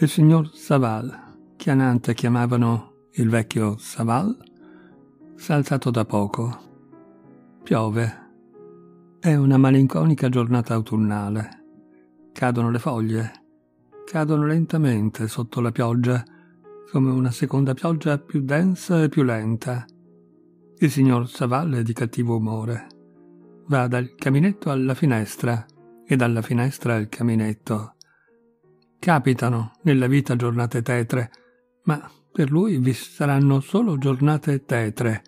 Il signor Saval, che a Nantes chiamavano il vecchio Saval, s'è alzato da poco. Piove. È una malinconica giornata autunnale. Cadono le foglie. Cadono lentamente sotto la pioggia, come una seconda pioggia più densa e più lenta. Il signor Saval è di cattivo umore. Va dal caminetto alla finestra e dalla finestra al caminetto Capitano nella vita giornate tetre, ma per lui vi saranno solo giornate tetre,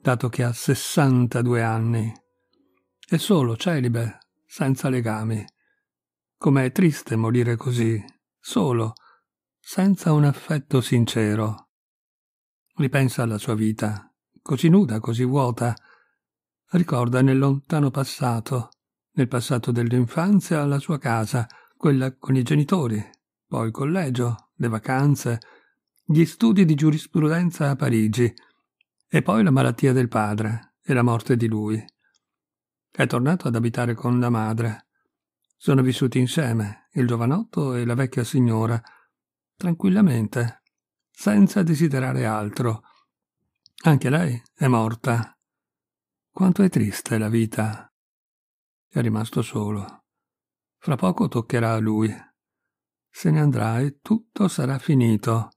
dato che ha 62 anni. È solo celibe, senza legami. Com'è triste morire così, solo, senza un affetto sincero. Ripensa alla sua vita, così nuda, così vuota. Ricorda nel lontano passato, nel passato dell'infanzia, la sua casa, quella con i genitori, poi il collegio, le vacanze, gli studi di giurisprudenza a Parigi, e poi la malattia del padre e la morte di lui. È tornato ad abitare con la madre. Sono vissuti insieme, il giovanotto e la vecchia signora, tranquillamente, senza desiderare altro. Anche lei è morta. Quanto è triste la vita. È rimasto solo. Fra poco toccherà a lui. Se ne andrà e tutto sarà finito.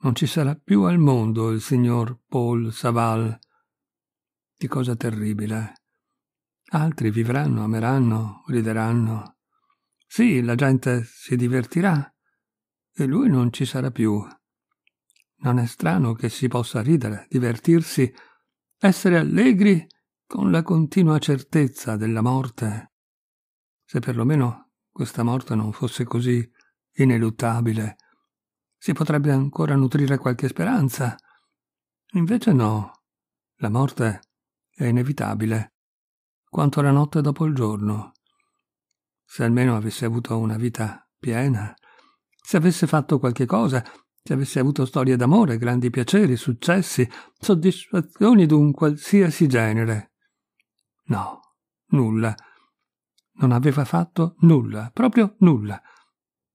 Non ci sarà più al mondo il signor Paul Saval. Di cosa terribile. Altri vivranno, ameranno, rideranno. Sì, la gente si divertirà e lui non ci sarà più. Non è strano che si possa ridere, divertirsi, essere allegri con la continua certezza della morte se perlomeno questa morte non fosse così ineluttabile, si potrebbe ancora nutrire qualche speranza. Invece no, la morte è inevitabile, quanto la notte dopo il giorno. Se almeno avesse avuto una vita piena, se avesse fatto qualche cosa, se avesse avuto storie d'amore, grandi piaceri, successi, soddisfazioni d'un qualsiasi genere. No, nulla non aveva fatto nulla, proprio nulla,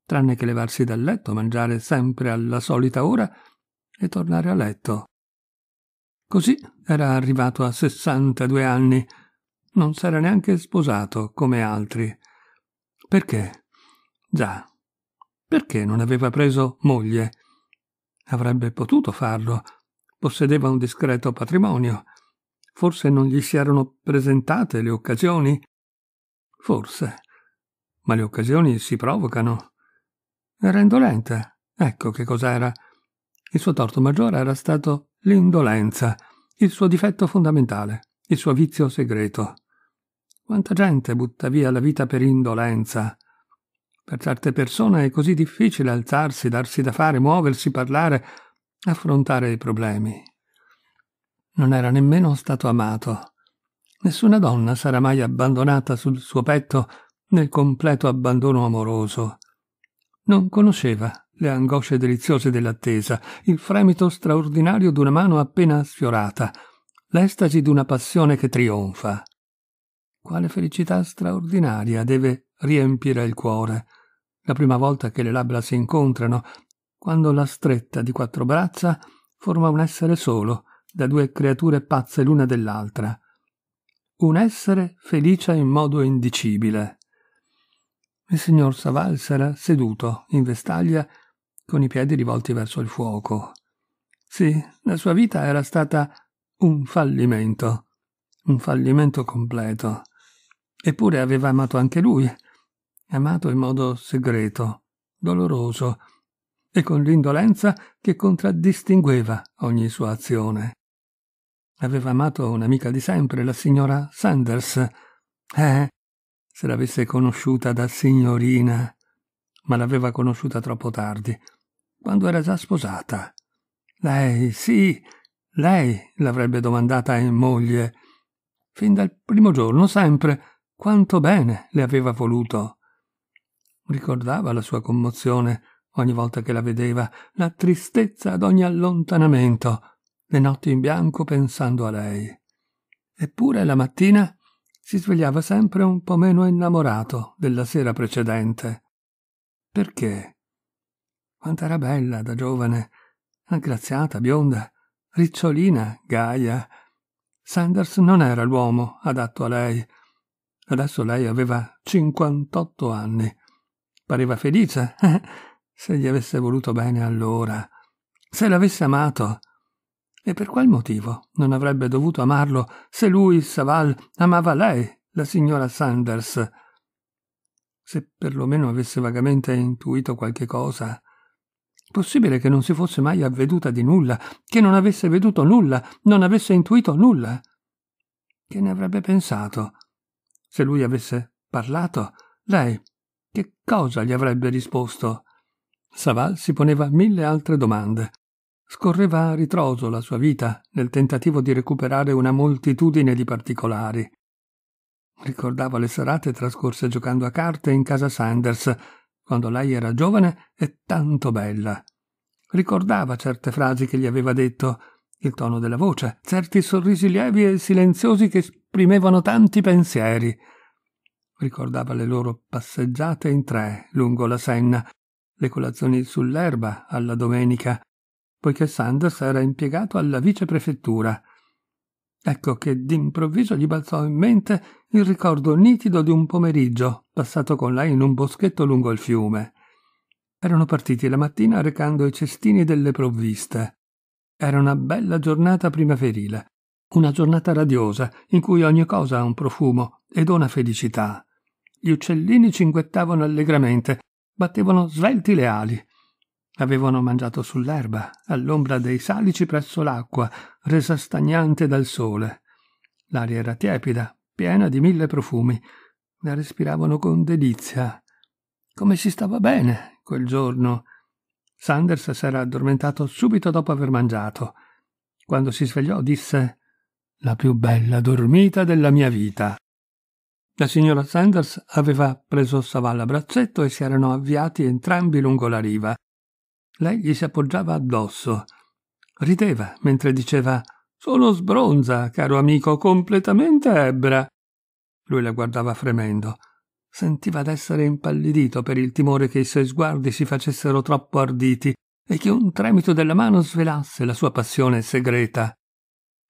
tranne che levarsi dal letto, mangiare sempre alla solita ora e tornare a letto. Così era arrivato a 62 anni. Non s'era neanche sposato come altri. Perché? Già. Perché non aveva preso moglie? Avrebbe potuto farlo. Possedeva un discreto patrimonio. Forse non gli si erano presentate le occasioni. Forse. Ma le occasioni si provocano. Era indolente. Ecco che cos'era. Il suo torto maggiore era stato l'indolenza, il suo difetto fondamentale, il suo vizio segreto. Quanta gente butta via la vita per indolenza. Per certe persone è così difficile alzarsi, darsi da fare, muoversi, parlare, affrontare i problemi. Non era nemmeno stato amato. Nessuna donna sarà mai abbandonata sul suo petto nel completo abbandono amoroso. Non conosceva le angosce deliziose dell'attesa, il fremito straordinario d'una mano appena sfiorata, l'estasi d'una passione che trionfa. Quale felicità straordinaria deve riempire il cuore, la prima volta che le labbra si incontrano, quando la stretta di quattro braccia forma un essere solo, da due creature pazze l'una dell'altra un essere felice in modo indicibile. Il signor Saval s'era seduto, in vestaglia, con i piedi rivolti verso il fuoco. Sì, la sua vita era stata un fallimento, un fallimento completo. Eppure aveva amato anche lui, amato in modo segreto, doloroso, e con l'indolenza che contraddistingueva ogni sua azione. Aveva amato un'amica di sempre, la signora Sanders. Eh, se l'avesse conosciuta da signorina. Ma l'aveva conosciuta troppo tardi, quando era già sposata. Lei, sì, lei l'avrebbe domandata in moglie. Fin dal primo giorno, sempre, quanto bene le aveva voluto. Ricordava la sua commozione ogni volta che la vedeva, la tristezza ad ogni allontanamento le notti in bianco pensando a lei. Eppure la mattina si svegliava sempre un po' meno innamorato della sera precedente. Perché? Quant'era bella da giovane, aggraziata, bionda, ricciolina, gaia. Sanders non era l'uomo adatto a lei. Adesso lei aveva 58 anni. Pareva felice, se gli avesse voluto bene allora. Se l'avesse amato, e per qual motivo non avrebbe dovuto amarlo se lui, Saval, amava lei, la signora Sanders? Se perlomeno avesse vagamente intuito qualche cosa. Possibile che non si fosse mai avveduta di nulla, che non avesse veduto nulla, non avesse intuito nulla. Che ne avrebbe pensato? Se lui avesse parlato, lei che cosa gli avrebbe risposto? Saval si poneva mille altre domande. Scorreva a ritroso la sua vita nel tentativo di recuperare una moltitudine di particolari. Ricordava le serate trascorse giocando a carte in casa Sanders, quando lei era giovane e tanto bella. Ricordava certe frasi che gli aveva detto, il tono della voce, certi sorrisi lievi e silenziosi che esprimevano tanti pensieri. Ricordava le loro passeggiate in tre lungo la Senna, le colazioni sull'erba alla domenica, poiché Sanders era impiegato alla viceprefettura. Ecco che d'improvviso gli balzò in mente il ricordo nitido di un pomeriggio passato con lei in un boschetto lungo il fiume. Erano partiti la mattina recando i cestini delle provviste. Era una bella giornata primaverile, una giornata radiosa in cui ogni cosa ha un profumo e una felicità. Gli uccellini cinguettavano allegramente, battevano svelti le ali, Avevano mangiato sull'erba, all'ombra dei salici presso l'acqua, resa stagnante dal sole. L'aria era tiepida, piena di mille profumi. La respiravano con delizia. Come si stava bene quel giorno. Sanders s'era addormentato subito dopo aver mangiato. Quando si svegliò disse La più bella dormita della mia vita. La signora Sanders aveva preso Savalla a braccetto e si erano avviati entrambi lungo la riva. Lei gli si appoggiava addosso. Rideva mentre diceva Sono sbronza, caro amico, completamente ebra. Lui la guardava fremendo. Sentiva d'essere impallidito per il timore che i suoi sguardi si facessero troppo arditi e che un tremito della mano svelasse la sua passione segreta.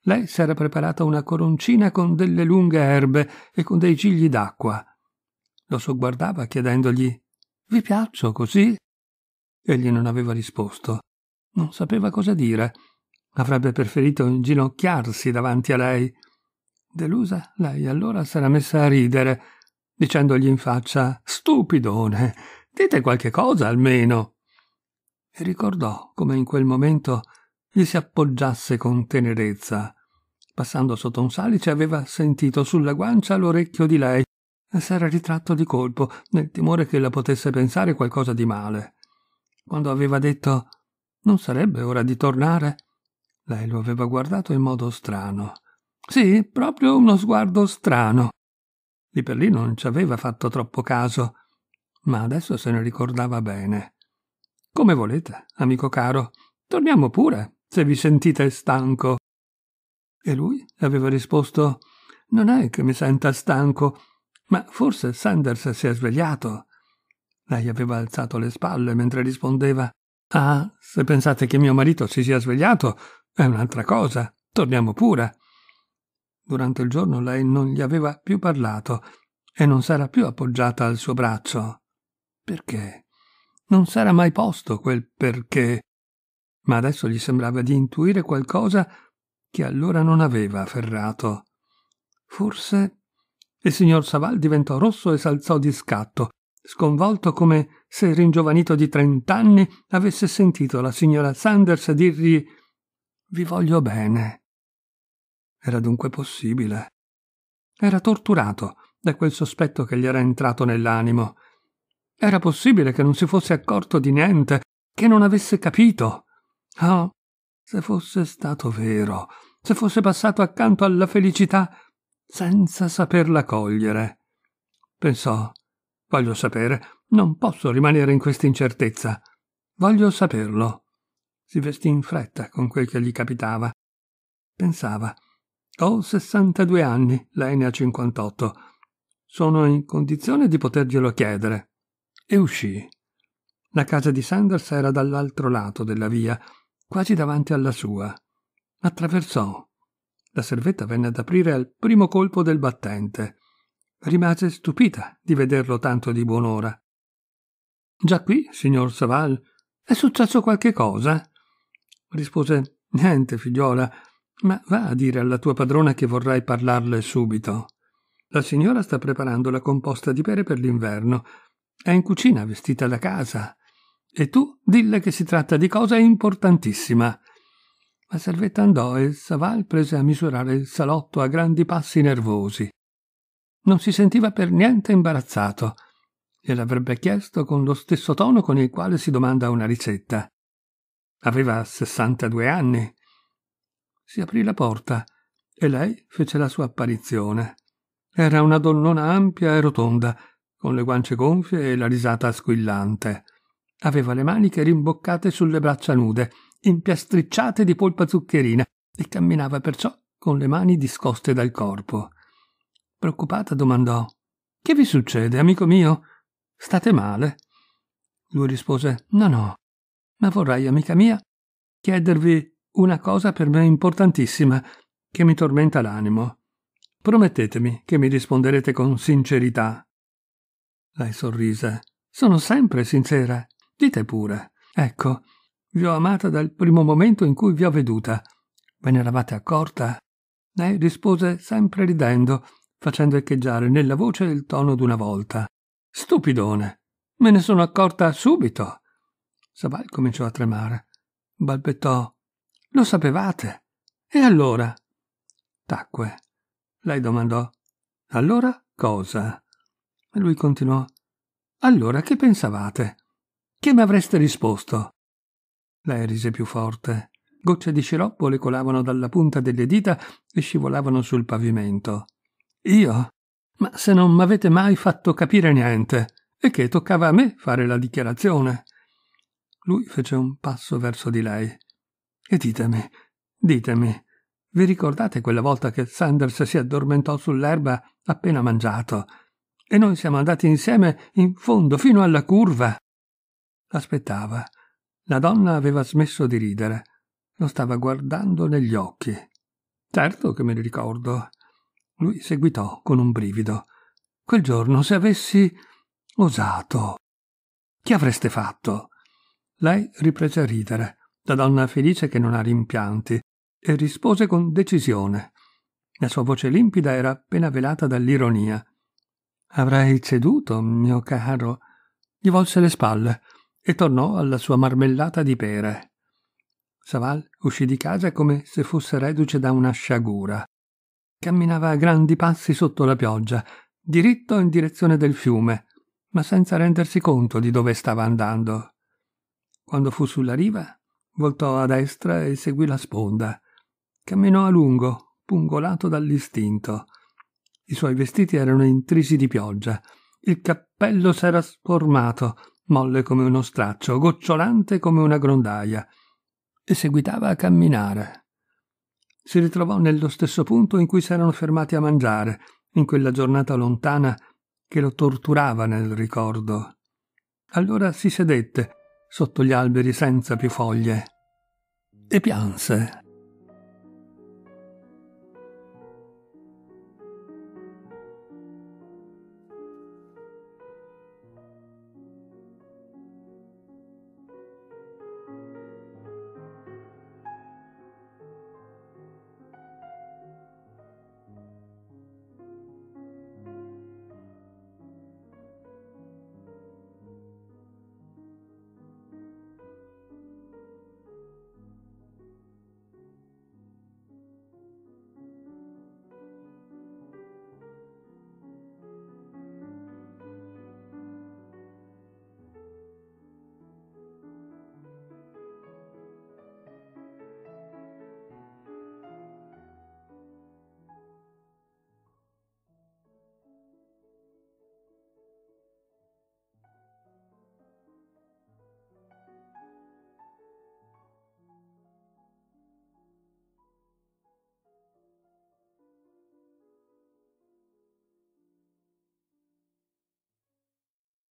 Lei si era preparata una coroncina con delle lunghe erbe e con dei gigli d'acqua. Lo sogguardava chiedendogli Vi piaccio così? Egli non aveva risposto. Non sapeva cosa dire. Avrebbe preferito inginocchiarsi davanti a lei. Delusa, lei allora s'era messa a ridere, dicendogli in faccia Stupidone, dite qualche cosa almeno. E ricordò come in quel momento gli si appoggiasse con tenerezza. Passando sotto un salice aveva sentito sulla guancia l'orecchio di lei e s'era ritratto di colpo, nel timore che la potesse pensare qualcosa di male quando aveva detto Non sarebbe ora di tornare? Lei lo aveva guardato in modo strano. Sì, proprio uno sguardo strano. Lì per lì non ci aveva fatto troppo caso, ma adesso se ne ricordava bene. Come volete, amico caro, torniamo pure, se vi sentite stanco. E lui aveva risposto Non è che mi senta stanco, ma forse Sanders si è svegliato. Lei aveva alzato le spalle mentre rispondeva Ah, se pensate che mio marito si sia svegliato, è un'altra cosa. Torniamo pure. Durante il giorno lei non gli aveva più parlato e non s'era più appoggiata al suo braccio. Perché? Non s'era mai posto quel perché. Ma adesso gli sembrava di intuire qualcosa che allora non aveva afferrato. Forse. Il signor Saval diventò rosso e s'alzò di scatto, sconvolto come se ringiovanito di trent'anni avesse sentito la signora Sanders dirgli Vi voglio bene. Era dunque possibile. Era torturato da quel sospetto che gli era entrato nell'animo. Era possibile che non si fosse accorto di niente, che non avesse capito. Oh, se fosse stato vero, se fosse passato accanto alla felicità senza saperla cogliere. Pensò Voglio sapere. Non posso rimanere in questa incertezza. Voglio saperlo. Si vestì in fretta con quel che gli capitava. Pensava. Ho 62 anni, lei ne ha 58. Sono in condizione di poterglielo chiedere. E uscì. La casa di Sanders era dall'altro lato della via, quasi davanti alla sua. Attraversò. La servetta venne ad aprire al primo colpo del battente rimase stupita di vederlo tanto di buon'ora. Già qui, signor Saval, è successo qualche cosa? rispose Niente, figliola, ma va a dire alla tua padrona che vorrai parlarle subito. La signora sta preparando la composta di pere per l'inverno. È in cucina, vestita da casa. E tu dille che si tratta di cosa importantissima. La servetta andò e Saval prese a misurare il salotto a grandi passi nervosi non si sentiva per niente imbarazzato. Gliel'avrebbe chiesto con lo stesso tono con il quale si domanda una ricetta. Aveva 62 anni. Si aprì la porta e lei fece la sua apparizione. Era una donnona ampia e rotonda, con le guance gonfie e la risata squillante. Aveva le maniche rimboccate sulle braccia nude, impiastricciate di polpa zuccherina, e camminava perciò con le mani discoste dal corpo. Preoccupata domandò Che vi succede, amico mio? State male? Lui rispose No, no, ma vorrei, amica mia, chiedervi una cosa per me importantissima che mi tormenta l'animo. Promettetemi che mi risponderete con sincerità. Lei sorrise. Sono sempre sincera. Dite pure. Ecco, vi ho amata dal primo momento in cui vi ho veduta. Ve ne eravate accorta? Lei rispose sempre ridendo, facendo echeggiare nella voce il tono d'una volta. Stupidone! Me ne sono accorta subito! Saval cominciò a tremare. Balbettò. Lo sapevate? E allora? Tacque. Lei domandò. Allora cosa? lui continuò. Allora che pensavate? Che mi avreste risposto? Lei rise più forte. Gocce di sciroppo le colavano dalla punta delle dita e scivolavano sul pavimento. Io? Ma se non m'avete mai fatto capire niente, e che toccava a me fare la dichiarazione. Lui fece un passo verso di lei. E ditemi, ditemi, vi ricordate quella volta che Sanders si addormentò sull'erba appena mangiato? E noi siamo andati insieme in fondo fino alla curva. L'aspettava. La donna aveva smesso di ridere. Lo stava guardando negli occhi. Certo che me li ricordo. Lui seguitò con un brivido. Quel giorno, se avessi osato, che avreste fatto? Lei riprese a ridere, da donna felice che non ha rimpianti, e rispose con decisione. La sua voce limpida era appena velata dall'ironia. Avrei ceduto, mio caro. Gli volse le spalle e tornò alla sua marmellata di pere. Saval uscì di casa come se fosse reduce da una sciagura. Camminava a grandi passi sotto la pioggia, diritto in direzione del fiume, ma senza rendersi conto di dove stava andando. Quando fu sulla riva, voltò a destra e seguì la sponda. Camminò a lungo, pungolato dall'istinto. I suoi vestiti erano intrisi di pioggia, il cappello s'era sformato, molle come uno straccio, gocciolante come una grondaia, e seguitava a camminare si ritrovò nello stesso punto in cui si erano fermati a mangiare, in quella giornata lontana che lo torturava nel ricordo. Allora si sedette sotto gli alberi senza più foglie e pianse